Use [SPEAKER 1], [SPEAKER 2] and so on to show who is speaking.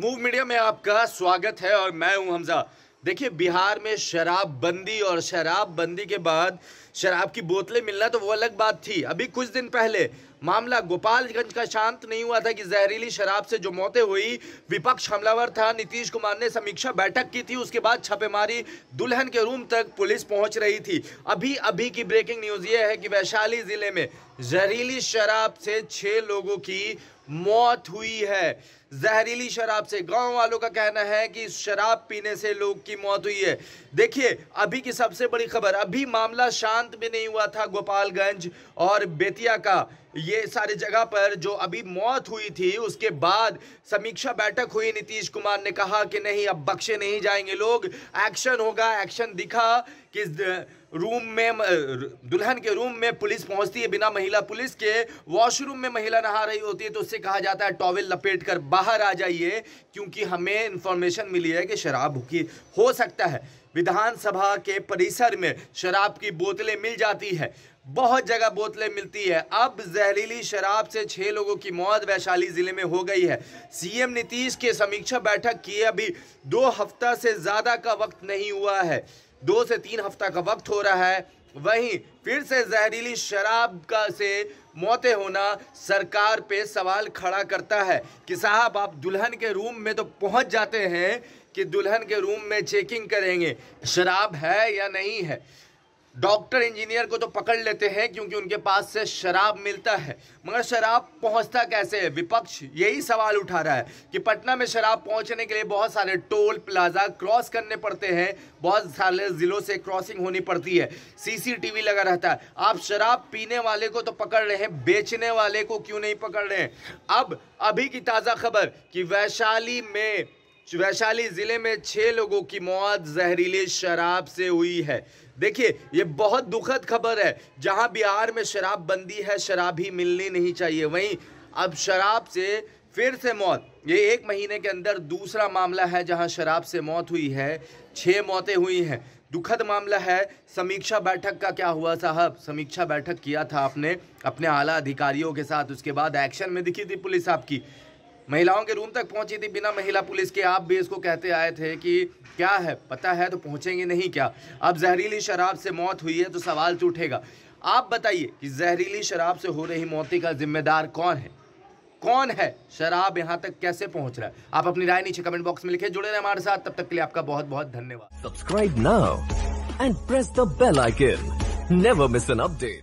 [SPEAKER 1] move media में आपका स्वागत है और मैं हूं हमजा देखिए बिहार में शराबबंदी और शराबबंदी के बाद शराब की बोतलें मिलना तो वो अलग बात थी अभी कुछ दिन पहले मामला गोपालगंज का शांत नहीं हुआ था कि जहरीली शराब से जो मौतें हुई विपक्ष हमलावर था नीतीश कुमार ने समीक्षा बैठक की थी उसके बाद छापेमारी दुल्हन के रूम तक पुलिस पहुंच रही थी अभी अभी की ब्रेकिंग न्यूज़ ये है कि वैशाली ज़िले में जहरीली शराब से छः लोगों की मौत हुई है जहरीली शराब से गांव वालों का कहना है कि शराब पीने से लोग की मौत हुई है देखिए अभी की सबसे बड़ी खबर अभी मामला शांत में नहीं हुआ था गोपालगंज और बेतिया का ये सारे जगह पर जो अभी मौत हुई थी उसके बाद समीक्षा बैठक हुई नीतीश कुमार ने कहा कि नहीं अब बख्शे नहीं जाएंगे लोग एक्शन होगा एक्शन दिखा कि रूम में दुल्हन के रूम में पुलिस पहुंचती है बिना महिला पुलिस के वॉशरूम में महिला नहा रही होती है तो उससे कहा जाता है टॉवेल लपेट कर बाहर आ जाइए क्योंकि हमें इंफॉर्मेशन मिली है कि शराब की हो सकता है विधानसभा के परिसर में शराब की बोतलें मिल जाती है बहुत जगह बोतलें मिलती है अब जहरीली शराब से छह लोगों की मौत वैशाली जिले में हो गई है सीएम नीतीश की समीक्षा बैठक की अभी दो हफ्ता से ज़्यादा का वक्त नहीं हुआ है दो से तीन हफ्ता का वक्त हो रहा है वहीं फिर से जहरीली शराब का से मौतें होना सरकार पे सवाल खड़ा करता है कि साहब आप दुल्हन के रूम में तो पहुंच जाते हैं कि दुल्हन के रूम में चेकिंग करेंगे शराब है या नहीं है डॉक्टर इंजीनियर को तो पकड़ लेते हैं क्योंकि उनके पास से शराब मिलता है मगर शराब पहुंचता कैसे है विपक्ष यही सवाल उठा रहा है कि पटना में शराब पहुंचने के लिए बहुत सारे टोल प्लाजा क्रॉस करने पड़ते हैं बहुत सारे ज़िलों से क्रॉसिंग होनी पड़ती है सीसीटीवी लगा रहता है आप शराब पीने वाले को तो पकड़ रहे हैं बेचने वाले को क्यों नहीं पकड़ रहे हैं अब अभी की ताज़ा खबर कि वैशाली में वैशाली ज़िले में छह लोगों की मौत जहरीले शराब से हुई है देखिए ये बहुत दुखद खबर है जहां बिहार में शराब बंदी है शराब ही मिलनी नहीं चाहिए वहीं अब शराब से फिर से मौत ये एक महीने के अंदर दूसरा मामला है जहां शराब से मौत हुई है छह मौतें हुई हैं दुखद मामला है समीक्षा बैठक का क्या हुआ साहब समीक्षा बैठक किया था आपने अपने आला अधिकारियों के साथ उसके बाद एक्शन में दिखी थी पुलिस आपकी महिलाओं के रूम तक पहुंची थी बिना महिला पुलिस के आप भी इसको कहते आए थे कि क्या है पता है तो पहुंचेंगे नहीं क्या अब जहरीली शराब से मौत हुई है तो सवाल तो उठेगा आप बताइए कि जहरीली शराब से हो रही मौतें का जिम्मेदार कौन है कौन है शराब यहाँ तक कैसे पहुंच रहा है आप अपनी राय नीचे कमेंट बॉक्स में लिखे जुड़े रहे हमारे साथ तब तक के लिए आपका बहुत बहुत धन्यवाद subscribe now and press the bell icon never miss an update